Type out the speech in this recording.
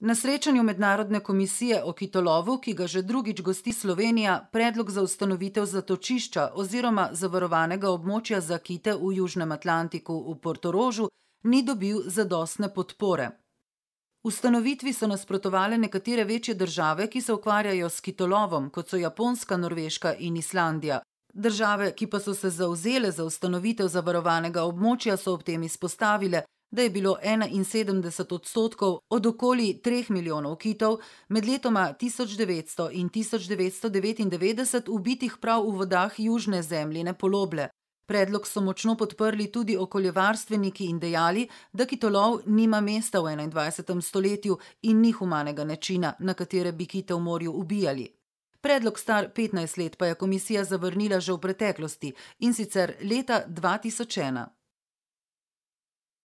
Na srečanju mednarodne komisije o kitolovu, ki ga že drugič gosti Slovenija, predlog za ustanovitev zatočišča oziroma zavarovanega območja za kite v Južnem Atlantiku v Portorožu ni dobil zadostne podpore. Ustanovitvi so nasprotovali nekatere večje države, ki se ukvarjajo s kitolovom, kot so Japonska, Norveška in Islandija. Države, ki pa so se zauzele za ustanovitev zavarovanega območja, so ob tem izpostavile, da je bilo 71 odstotkov od okoli 3 milijonov kitov med letoma 1900 in 1999 ubitih prav v vodah južne zemljine poloble. Predlog so močno podprli tudi okoljevarstveniki in dejali, da kitolov nima mesta v 21. stoletju in ni humanega načina, na katere bi kite v morju ubijali. Predlog star 15 let pa je komisija zavrnila že v preteklosti in sicer leta 2001.